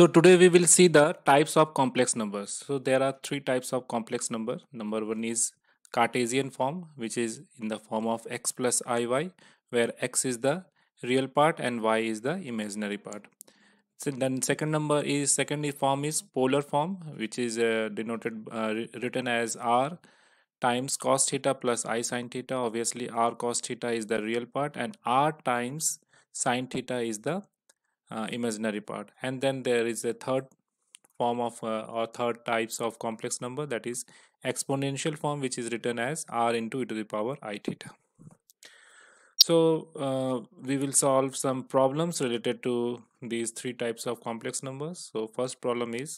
So today we will see the types of complex numbers. So there are three types of complex number. Number one is Cartesian form, which is in the form of x plus iy, where x is the real part and y is the imaginary part. So then second number is second form is polar form, which is uh, denoted uh, written as r times cos theta plus i sin theta. Obviously, r cos theta is the real part and r times sin theta is the uh, imaginary part and then there is a third form of uh, or third types of complex number that is exponential form which is written as r into e to the power i theta so uh, we will solve some problems related to these three types of complex numbers so first problem is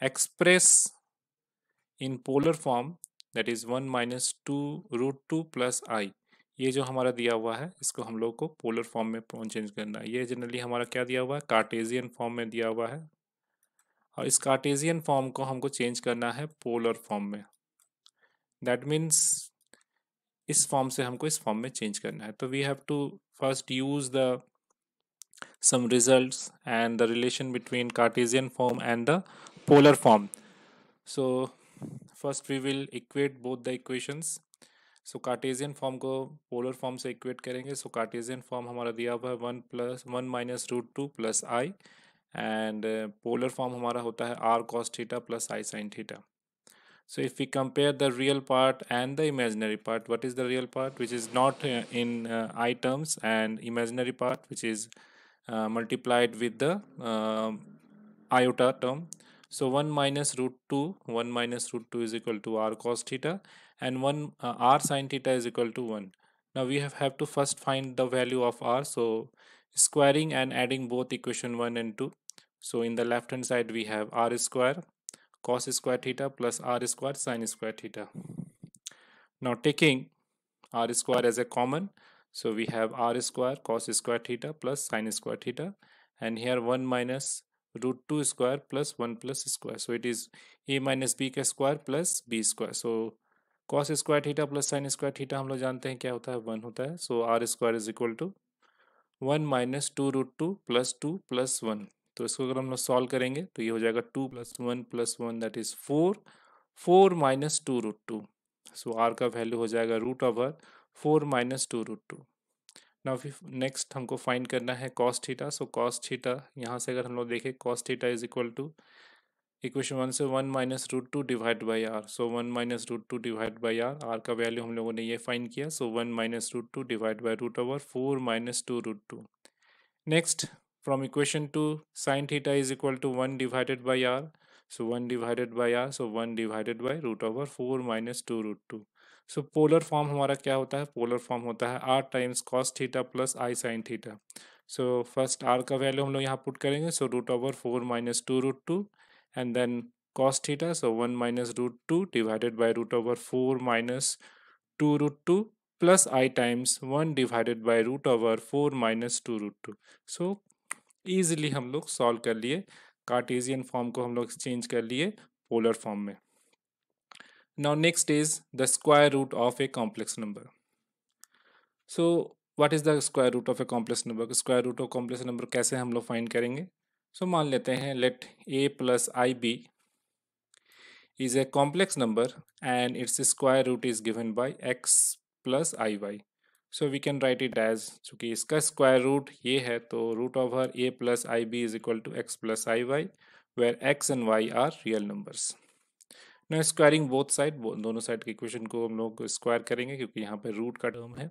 express in polar form that is 1 minus 2 root 2 plus i ये जो हमारा दिया हुआ है इसको हम लोग को पोलर फॉर्म में चेंज करना है ये जनरली हमारा क्या दिया हुआ है कार्टेजियन फॉर्म में दिया हुआ है और इस कार्टेजियन फॉर्म को हमको चेंज करना है पोलर फॉर्म में दैट मीन्स इस फॉर्म से हमको इस फॉर्म में चेंज करना है तो we have to first use the sum result and the relation between Cartesian form and the polar form so first we will equate both the equations so Cartesian form को polar form से equate करेंगे so Cartesian form हमारा दिया हुआ है one plus one minus root two plus I and polar form हमारा होता है r cos theta plus i sine theta so if we compare the real part and the imaginary part what is the real part which is not in i terms and imaginary part which is multiplied with the iota term so one minus root two one minus root two is equal to r cos theta and 1 uh, r sine theta is equal to 1 now we have, have to first find the value of r so squaring and adding both equation 1 and 2 so in the left hand side we have r square cos square theta plus r square sine square theta now taking r square as a common so we have r square cos square theta plus sine square theta and here 1 minus root 2 square plus 1 plus square so it is a minus b square plus b square so cos square theta plus sine square theta हम लोग जानते हैं क्या होता है one होता है so r square is equal to one minus two root two plus two plus one तो इसको अगर हम लोग सॉल्व करेंगे तो ये हो जाएगा two plus one plus one that is four four minus two root two so r का वैल्यू हो जाएगा root over four minus two root two ना फिर नेक्स्ट हमको फाइंड करना है cos theta so cos theta यहाँ से अगर हम लोग देखें cos theta is equal to equation one से one minus root two divide by r so one minus root two divide by are r का वैल्यू हम लोगों ने ये फाइन किया so one minus root two divide by root over four minus two root two next from equation two sine theta is equal to one divided by r so one divided by r so one divided by root over four minus two root two so polar form हमारा क्या होता है polar form होता है r times cos theta plus i sine theta so first r का value हम लोग यहाँ पुट करेंगे so root over four minus two root two and then cos theta so 1 minus root 2 divided by root over 4 minus 2 root 2 plus i times 1 divided by root over 4 minus 2 root 2 so easily हम लोग solve कर लिए Cartesian form को हम लोग change कर लिए polar form में now next is the square root of a complex number so what is the square root of a complex number square root of complex number कैसे हम लोग फाइंड करेंगे सो मान लेते हैं let a plus i b is a complex number and its square root is given by x plus i y so we can write it as चूंकि इसका square root ये है तो root over a plus i b is equal to x plus i y where x and y are real numbers no squaring both side दोनों साइड के equation को हम लोग स्क्वायर करेंगे क्योंकि यहाँ पर रूट का टर्म है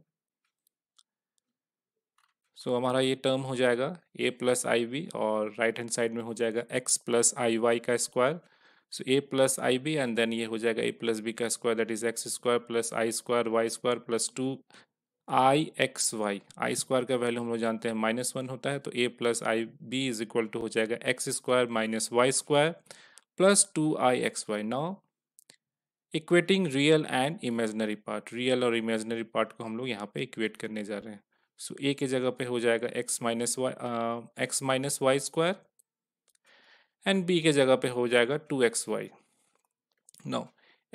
सो so, हमारा ये टर्म हो जाएगा ए प्लस आई बी और राइट हैंड साइड में हो जाएगा एक्स प्लस आई वाई का square so a plus i b and then ये हो जाएगा ए प्लस बी का square that is x square plus i square y square plus two i x y i square का value हम लोग जानते हैं माइनस वन होता है तो a plus i b is equal to हो जाएगा x square minus y square plus two i x y now equating real and imaginary part real और इमेजनरी पार्ट को हम लोग यहाँ पे इक्वेट करने जा रहे हैं सो ए के जगह पे हो जाएगा x minus y x minus y square and b के जगह पे हो जाएगा two x y no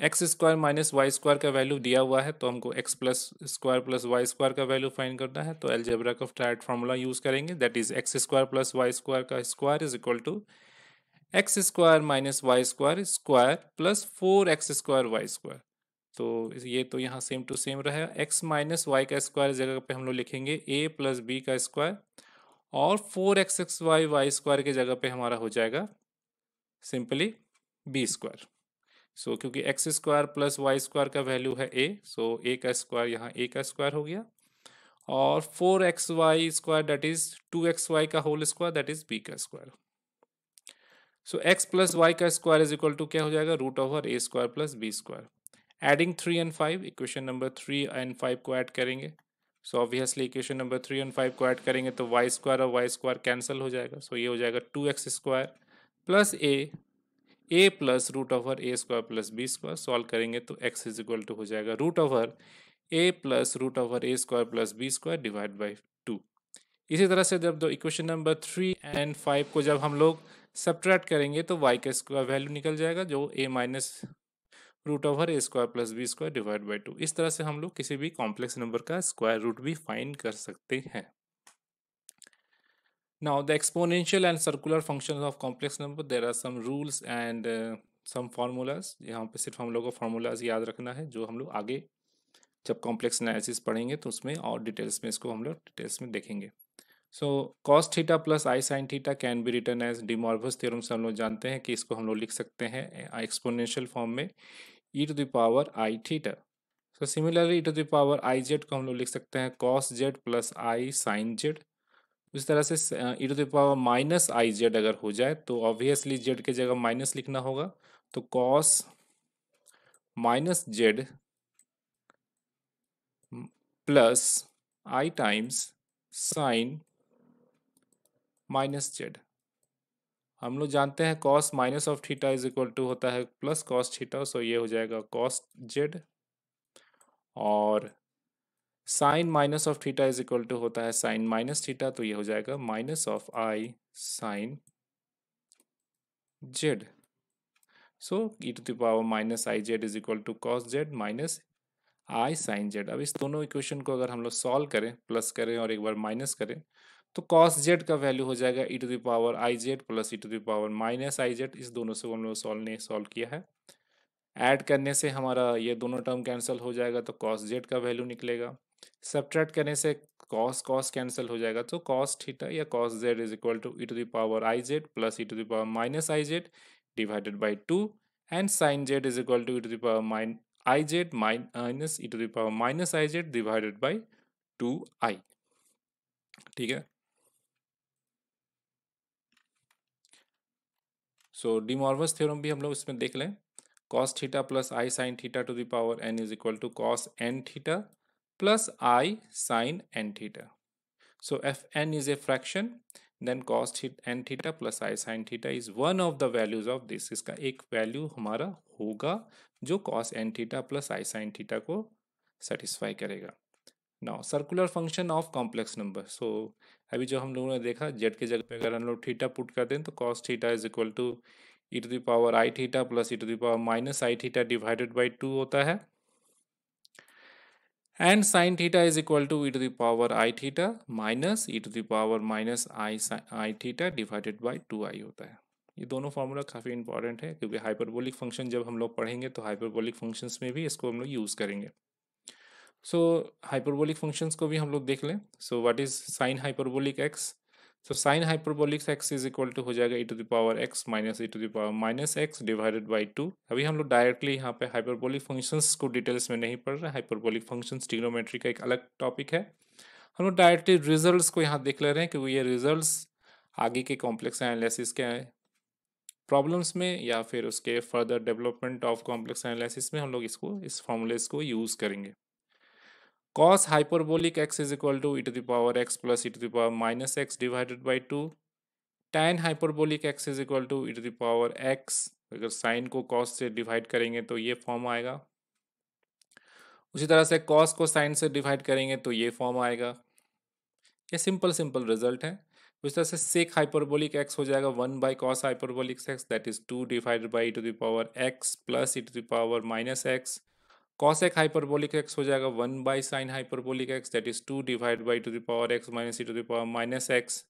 x square minus y square का वैल्यू दिया हुआ है तो हमको x plus square plus y square का वैल्यू फाइन करना है तो एलजेब्रा का ट्राइड फार्मूला यूज़ करेंगे that is x square plus y square का square is equal to x square minus y square square plus four x square y square तो ये तो यहाँ सेम टू सेम रहेगा एक्स माइनस वाई का square जगह पे हम लोग लिखेंगे ए प्लस बी का स्क्वायर और four x x y y square की जगह पे हमारा हो जाएगा सिंपली बी स्क्वायर सो क्योंकि x square plus y square का वैल्यू है ए सो ए का स्क्वायर यहाँ ए का स्क्वायर हो गया और four x y square that is two x y का whole square that is b का square so x plus y का स्क्वायर इज इक्वल टू क्या हो जाएगा root over a square plus b square adding three and five equation number three and five को add करेंगे so obviously equation number three and five को add करेंगे तो y square और y square cancel हो जाएगा सो so, ये हो जाएगा two x square plus a a plus root over a square plus b square solve करेंगे तो एक्स इज इक्वल टू हो जाएगा root over a plus root over a square plus b square divide by two इसी तरह से जब दो equation number three and five को जब हम लोग सब्ट्रैक्ट करेंगे तो वाई का स्क्वायर वैल्यू निकल जाएगा जो a minus root over a square plus b square divide by two इस तरह से हम लोग किसी भी कॉम्प्लेक्स नंबर का स्क्वायर रूट भी फाइंड कर सकते हैं now the exponential and circular function of complex number there are some rules and some formulas यहाँ पे सिर्फ हम लोग को फार्मूलाज याद रखना है जो हम लोग आगे जब कॉम्प्लेक्स एनालिसिस पढ़ेंगे तो उसमें और डिटेल्स में इसको हम लोग डिटेल्स में देखेंगे so cos theta plus i sine theta can be written as De Moivre's theorem से हम लोग जानते हैं कि इसको हम लोग लिख सकते हैं एक्सपोनेंशियल फॉर्म में e to the power i theta so similarly e to the power i z को हम लोग लिख सकते हैं cos z plus i sine z उस तरह से e to the power minus i z अगर हो जाए तो ऑब्वियसली जेड के जगह माइनस लिखना होगा तो cos minus z plus i times sine minus z हम लोग जानते हैं cos minus of theta is equal to होता है प्लस कॉस थीटा सो ये हो जाएगा कॉस जेड और sine minus of theta is equal to होता है साइन माइनस थीटा तो ये हो जाएगा minus of i sine z so e to the power minus i z is equal to cos z minus I sine z अब इस दोनों equation को अगर हम लोग सॉल्व करें प्लस करें और एक बार माइनस करें तो कॉस जेड का वैल्यू हो जाएगा e to the power i z plus e to the power minus i z इस दोनों से हम लोग सॉल्व ने सॉल्व किया है ऐड करने से हमारा ये दोनों टर्म कैंसिल हो जाएगा तो कॉस जेड का वैल्यू निकलेगा सब्ट्रैक्ट करने से कॉस कॉस कैंसिल हो जाएगा तो कॉस थीटा या cos z is equal to e to the power i z plus e to the power minus i z divided by two and sine z is equal to e to the power minus i z minus e to the power minus i z divided by two i ठीक है सो डिमॉर्वस theorem भी हम लोग इसमें देख लें cos theta plus i sine theta to the power n is equal to cos n theta plus i sine n theta so if n is a fraction then cos n theta plus i sine theta is one of the values of this इसका एक value हमारा होगा जो cos n theta plus i sine theta को satisfy करेगा now circular function of complex number so अभी जो हम लोगों ने देखा जेड के जगह पे अगर हम लोग थीटा पुट कर दें तो cos theta is equal to e to power i theta plus e to power minus i theta divided by two होता है and sine theta is equal to e to power i theta minus e to power minus i i theta divided by two i होता है ये दोनों formula काफ़ी important है क्योंकि hyperbolic function जब हम लोग पढ़ेंगे तो हाइपरबोलिक फंक्शंस में भी इसको हम लोग यूज़ करेंगे सो हाइपरबोलिक फंक्शंस को भी हम लोग देख लें so what is sine hyperbolic x so sine hyperbolic x is equal to हो जाएगा e to the power x minus e to the power minus x divided by two अभी हम लोग डायरेक्टली यहाँ पे हाइपरबोलिक फंक्शंस को details में नहीं पढ़ रहे हाइपरबोलिक फंक्शंस ट्रिग्नोमेट्री का एक अलग टॉपिक है हम लोग डायरेक्टली रिजल्ट को यहाँ देख ले रहे हैं क्योंकि ये रिज़ल्ट आगे के कॉम्प्लेक्स एनालिसिस के प्रॉब्लम्स में या फिर उसके further development of complex analysis में हम लोग इसको इस फॉर्मुलेस को यूज़ करेंगे cos hyperbolic x is equal to e to the power x plus e to the power minus x divided by 2 tan hyperbolic x is equal to e to the power x अगर sine को cos से divide करेंगे तो ये form आएगा उसी तरह से कॉस को साइन से डिवाइड करेंगे तो ये फॉर्म आएगा ये सिंपल सिंपल रिजल्ट है उस तरह से सेक हाइपरबोलिक एक्स हो जाएगा one by cos hyperbolic x that is two divided by to the power x plus e to the power minus x cosech hyperbolic x हो जाएगा one by sine hyperbolic x that is two divide by to the power x minus e to the power minus x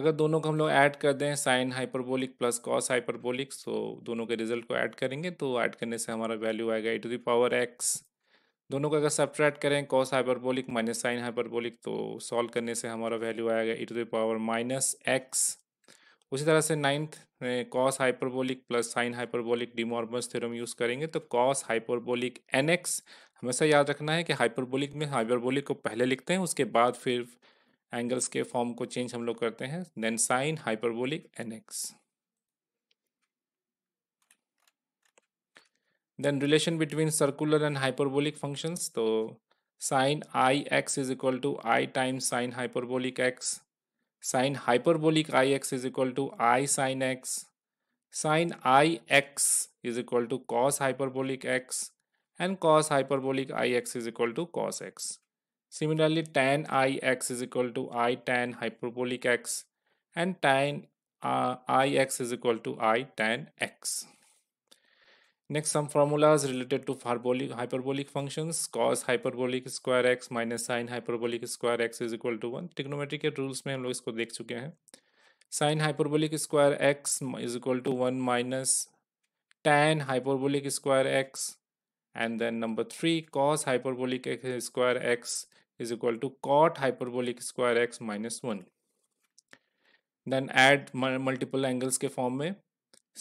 अगर दोनों को हम लोग add कर दें sine hyperbolic plus cos hyperbolic so दोनों के रिजल्ट को ऐड करेंगे तो ऐड करने से हमारा वैल्यू आएगा ई टू दावर एक्स दोनों को अगर सब्ट्रैक्ट करें cos hyperbolic minus sine hyperbolic तो सॉल्व करने से हमारा वैल्यू आएगा e to the power minus x उसी तरह से ninth cos hyperbolic plus sine hyperbolic De Moivre's theorem use करेंगे तो कॉस हाइपरबोलिक एन एक्स हमेशा याद रखना है कि हाइपरबोलिक में हाइपरबोलिक को पहले लिखते हैं उसके बाद फिर एंगल्स के फॉर्म को चेंज हम लोग करते हैं then sine hyperbolic n x then relation between circular and hyperbolic functions तो sine i x is equal to i time sine hyperbolic x sine hyperbolic ix is equal to i sine x, sine ix is equal to cos hyperbolic x and cos hyperbolic ix is equal to cos x. Similarly, tan ix is equal to i tan hyperbolic x and tan uh, ix is equal to i tan x. Next, some formulas related to hyperbolic, hyperbolic functions. Cos hyperbolic square x minus sin hyperbolic square x is equal to one trigonometry के rules में हम लोग इसको देख चुके हैं sine hyperbolic square x is equal to one minus tan hyperbolic square x and then number 3 cos hyperbolic x square x is equal to cot hyperbolic square x minus 1 then add multiple angles के form में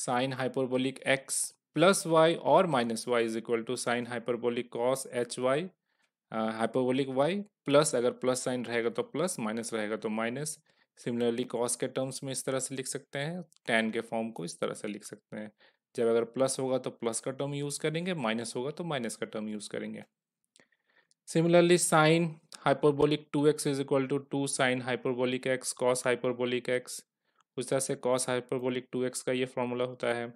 sin hyperbolic x plus y और minus y is equal to sine hyperbolic cos h y hyperbolic y plus अगर plus sine रहेगा तो plus minus रहेगा तो minus similarly cos के terms में इस तरह से लिख सकते हैं टेन के फॉर्म को इस तरह से लिख सकते हैं जब अगर प्लस होगा तो प्लस का टर्म यूज़ करेंगे माइनस होगा तो माइनस का टर्म यूज़ करेंगे similarly sine hyperbolic two x is equal to two sine hyperbolic x cos hyperbolic x उस तरह से कॉस हाइपरबोलिक टू एक्स का ये फॉर्मूला होता है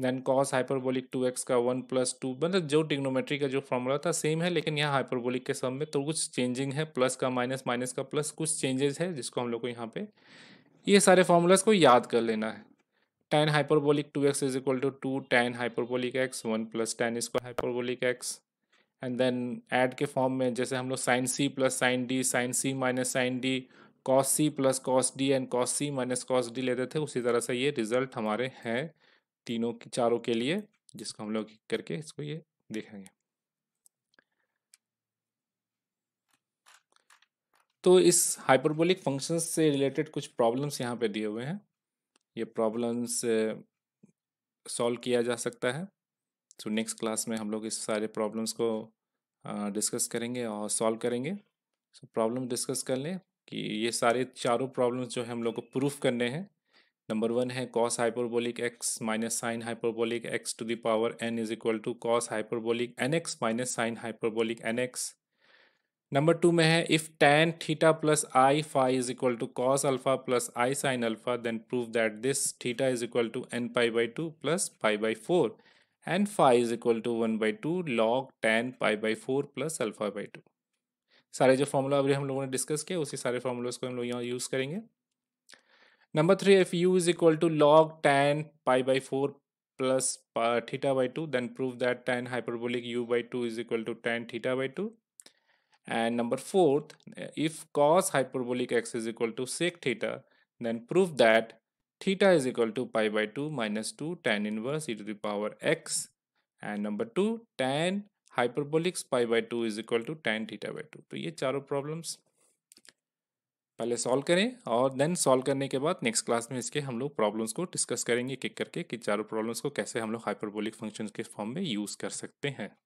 then cos hyperbolic two x का वन प्लस टू मतलब जो टिग्नोमेट्री का जो फॉर्मूला था सेम है लेकिन यहाँ हाइपरबोलिक के सब में तो कुछ चेंजिंग है प्लस का माइनस माइनस का प्लस कुछ चेंजेस है जिसको हम लोग को यहाँ पे ये सारे फार्मूलाज को याद कर लेना है tan hyperbolic two x is equal to two tan hyperbolic x one plus tan square hyperbolic x and then add के फॉर्म में जैसे हम लोग sine C plus sine D sine C minus sine D cos C plus cos D and cos C minus cos D लेते थे उसी तरह से ये रिजल्ट हमारे हैं तीनों की चारों के लिए जिसको हम लोग करके इसको ये देखेंगे तो इस हाइपरबोलिक फंक्शन से रिलेटेड कुछ प्रॉब्लम्स यहाँ पे दिए हुए हैं ये प्रॉब्लम्स सॉल्व किया जा सकता है तो नेक्स्ट क्लास में हम लोग इस सारे प्रॉब्लम्स को डिस्कस करेंगे और सॉल्व करेंगे सो प्रॉब्लम डिस्कस कर लें कि ये सारे चारों प्रॉब्लम्स जो है हम लोग को प्रूफ करने हैं नंबर वन है cos hyperbolic x minus sine hyperbolic x to the power n is equal to cos hyperbolic n x minus sine hyperbolic n x number two में है if tan theta plus i phi is equal to cos alpha plus i sine alpha then prove that this theta is equal to n pi by two plus pi by four and phi is equal to one by two log tan pi by four plus alpha by two सारे जो formula अभी हम लोगों ने discuss किया उसी सारे formulas को हम लोग यहाँ यूज़ करेंगे Number three, if u is equal to log tan pi by 4 plus uh, theta by 2, then prove that tan hyperbolic u by 2 is equal to tan theta by 2. And number fourth, if cos hyperbolic x is equal to sec theta, then prove that theta is equal to pi by 2 minus 2 tan inverse e to the power x. And number two, tan hyperbolic pi by 2 is equal to tan theta by 2. So these four problems पहले solve करें और then solve करने के बाद next class में इसके हम लोग प्रॉब्लम्स को डिस्कस करेंगे किक करके कि चारों प्रॉब्लम्स को कैसे हम लोग हाइपरबोलिक फंक्शंस के फॉर्म में यूज़ कर सकते हैं